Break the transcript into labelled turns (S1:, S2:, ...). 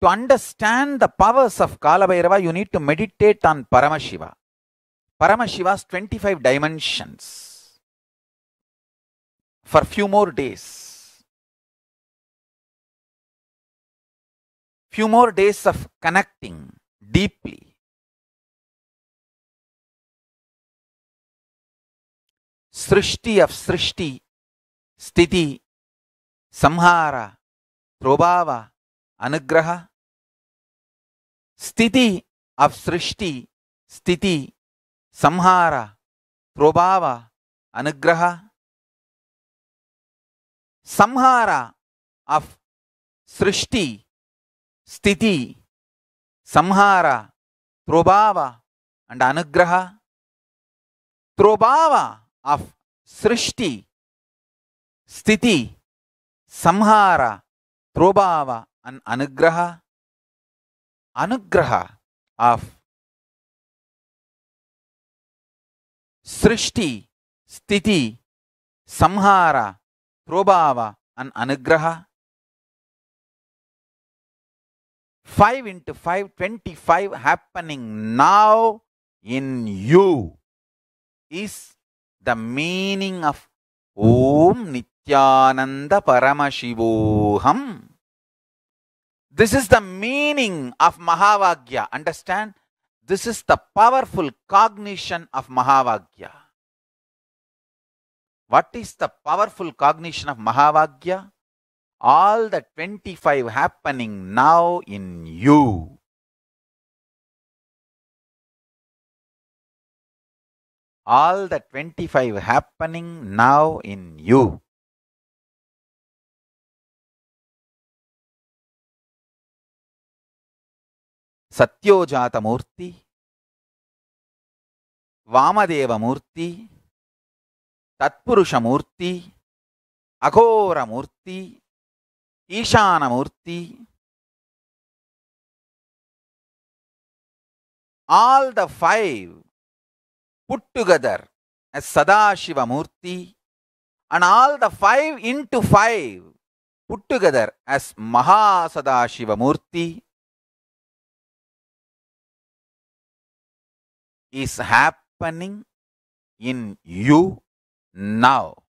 S1: To understand the powers of Kalabhairava, you need to meditate on Paramashiva.
S2: Paramashiva's 25 dimensions for few more days. Few more days of connecting deeply. Srishti of Srishti, Stiti, Samhara, Trobhava, अनुग्रह स्थिति of सृष्टि स्थिति संहार प्रभाव अनुग्रह संहार of सृष्टि स्थिति संहार प्रभाव अंड अनुग्रह प्रभाव ऑफ सृष्टि स्थिति संहार प्रभाव an anugraha, anugraha of Srishti, Sthiti, Samhara, Probhava and Anugraha.
S1: 5 into 5, 25 happening now in you is the meaning of Om Nityananda Paramashivoham. This is the meaning of Mahavagya. Understand? This is the powerful cognition of Mahavagya. What is the powerful
S2: cognition of Mahavagya? All the 25 happening now in you. All the 25 happening now in you. Sadyojatamurti Vamadevamurti Tatpurushamurti Aghoramurti Ishanamurti all the five put together as Sadashivamurti and all the five into five put together as Mahasadashivamurti is happening in you now.